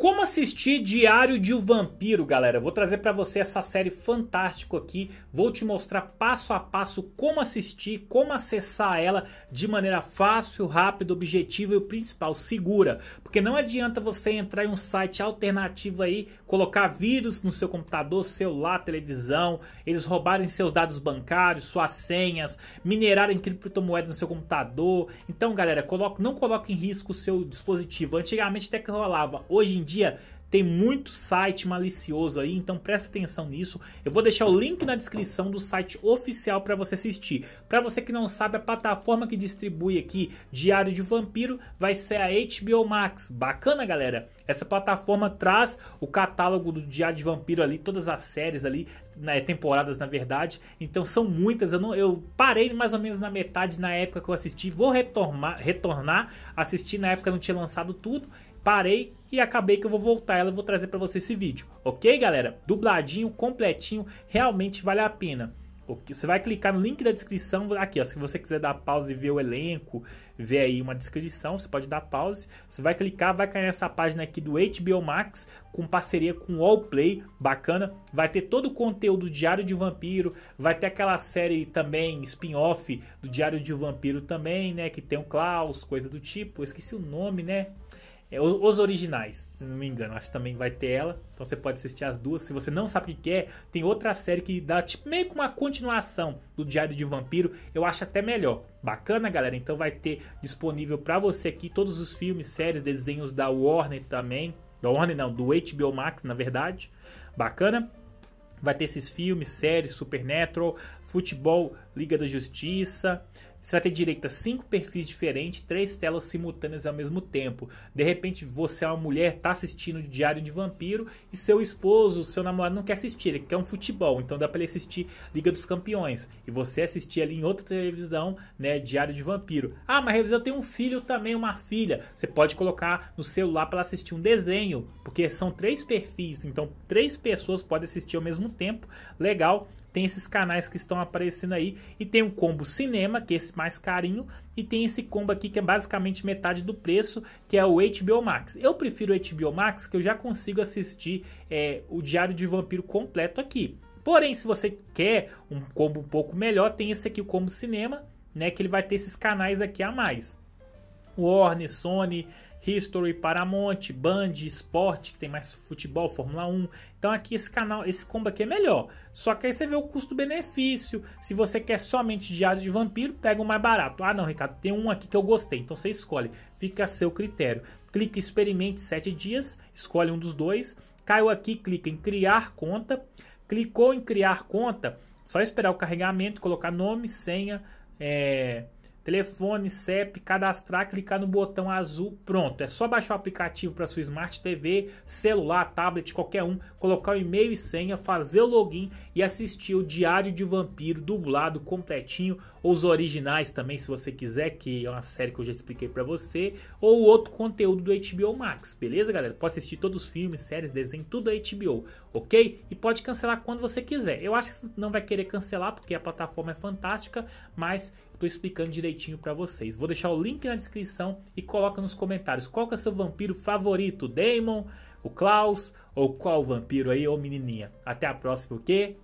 Como assistir Diário de um Vampiro, galera? vou trazer para você essa série fantástica aqui. Vou te mostrar passo a passo como assistir, como acessar ela de maneira fácil, rápida, objetiva e o principal, segura. Porque não adianta você entrar em um site alternativo aí, colocar vírus no seu computador, celular, televisão, eles roubarem seus dados bancários, suas senhas, minerarem criptomoedas no seu computador. Então, galera, não coloque em risco o seu dispositivo. Antigamente até que rolava. Hoje em dia tem muito site malicioso aí, então presta atenção nisso. Eu vou deixar o link na descrição do site oficial para você assistir. Para você que não sabe, a plataforma que distribui aqui Diário de Vampiro vai ser a HBO Max. Bacana, galera? Essa plataforma traz o catálogo do Diário de Vampiro ali, todas as séries ali, né, temporadas na verdade. Então são muitas. Eu, não, eu parei mais ou menos na metade na época que eu assisti. Vou retornar, retornar assistir na época não tinha lançado tudo. Parei e acabei que eu vou voltar ela, eu vou trazer para você esse vídeo, ok galera? Dubladinho, completinho, realmente vale a pena. Você vai clicar no link da descrição, aqui ó, se você quiser dar pause e ver o elenco, ver aí uma descrição, você pode dar pause. Você vai clicar, vai cair nessa página aqui do HBO Max, com parceria com o Allplay, bacana. Vai ter todo o conteúdo do Diário de Vampiro, vai ter aquela série também, spin-off do Diário de Vampiro também, né, que tem o Klaus, coisa do tipo, eu esqueci o nome, né? É, os originais, se não me engano, acho que também vai ter ela. Então você pode assistir as duas. Se você não sabe o que é, tem outra série que dá tipo, meio que uma continuação do Diário de Vampiro. Eu acho até melhor. Bacana, galera? Então vai ter disponível para você aqui todos os filmes, séries, desenhos da Warner também. Da Warner não, do HBO Max, na verdade. Bacana? Vai ter esses filmes, séries, Supernatural, futebol, Liga da Justiça, você vai ter direito a cinco perfis diferentes, três telas simultâneas ao mesmo tempo. De repente, você é uma mulher, está assistindo Diário de Vampiro e seu esposo, seu namorado não quer assistir, ele quer um futebol, então dá para ele assistir Liga dos Campeões. E você assistir ali em outra televisão, né, Diário de Vampiro. Ah, mas a revisão tem um filho também, uma filha. Você pode colocar no celular para assistir um desenho, porque são três perfis, então três pessoas podem assistir ao mesmo tempo. Legal tem esses canais que estão aparecendo aí e tem o combo cinema, que é esse mais carinho, e tem esse combo aqui que é basicamente metade do preço, que é o HBO Max. Eu prefiro o HBO Max, que eu já consigo assistir é, o Diário de Vampiro completo aqui. Porém, se você quer um combo um pouco melhor, tem esse aqui, o combo cinema, né, que ele vai ter esses canais aqui a mais. Warner, Sony, History, Paramount, Band, Sport, que tem mais futebol, Fórmula 1. Então aqui esse canal, esse combo aqui é melhor. Só que aí você vê o custo-benefício. Se você quer somente Diário de Vampiro, pega o mais barato. Ah não, Ricardo, tem um aqui que eu gostei. Então você escolhe, fica a seu critério. Clica experimente 7 dias, escolhe um dos dois. Caiu aqui, clica em criar conta. Clicou em criar conta, só esperar o carregamento, colocar nome, senha, é, telefone, CEP, cadastrar, clicar no botão azul, pronto. É só baixar o aplicativo para sua Smart TV, celular, tablet, qualquer um, colocar o e-mail e senha, fazer o login e assistir o Diário de Vampiro dublado completinho, ou os originais também, se você quiser, que é uma série que eu já expliquei para você, ou outro conteúdo do HBO Max, beleza, galera? Pode assistir todos os filmes, séries, desenhos, tudo da HBO, ok? E pode cancelar quando você quiser. Eu acho que não vai querer cancelar porque a plataforma é fantástica, mas tô explicando direitinho para vocês. Vou deixar o link na descrição e coloca nos comentários qual que é seu vampiro favorito, Damon, o Klaus ou qual vampiro aí, ou menininha. Até a próxima, o quê?